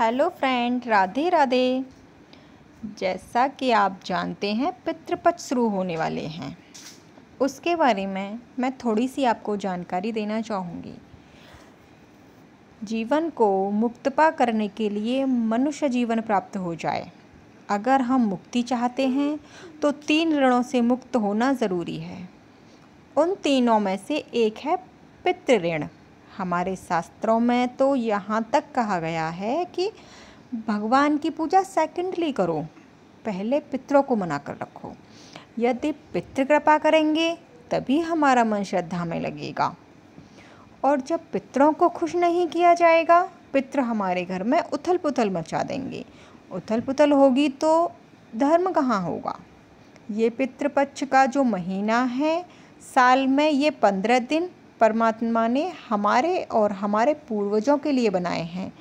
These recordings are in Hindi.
हेलो फ्रेंड राधे राधे जैसा कि आप जानते हैं पितृपक्ष शुरू होने वाले हैं उसके बारे में मैं थोड़ी सी आपको जानकारी देना चाहूँगी जीवन को मुक्तपा करने के लिए मनुष्य जीवन प्राप्त हो जाए अगर हम मुक्ति चाहते हैं तो तीन ऋणों से मुक्त होना ज़रूरी है उन तीनों में से एक है पितृ ऋण हमारे शास्त्रों में तो यहाँ तक कहा गया है कि भगवान की पूजा सेकेंडली करो पहले पितरों को मना कर रखो यदि पितृ कृपा करेंगे तभी हमारा मन श्रद्धा में लगेगा और जब पितरों को खुश नहीं किया जाएगा पितृ हमारे घर में उथल पुथल मचा देंगे उथल पुथल होगी तो धर्म कहाँ होगा ये पितृपक्ष का जो महीना है साल में ये पंद्रह दिन परमात्मा ने हमारे और हमारे पूर्वजों के लिए बनाए हैं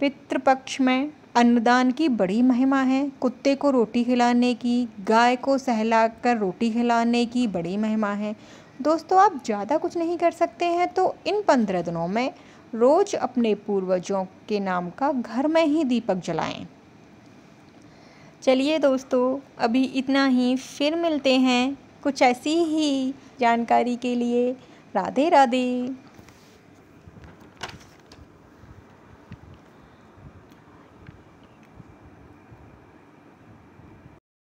पितृपक्ष में अन्नदान की बड़ी महिमा है कुत्ते को रोटी खिलाने की गाय को सहला कर रोटी खिलाने की बड़ी महिमा है दोस्तों आप ज़्यादा कुछ नहीं कर सकते हैं तो इन पंद्रह दिनों में रोज़ अपने पूर्वजों के नाम का घर में ही दीपक जलाएं चलिए दोस्तों अभी इतना ही फिर मिलते हैं कुछ ऐसी ही जानकारी के लिए राधे राधे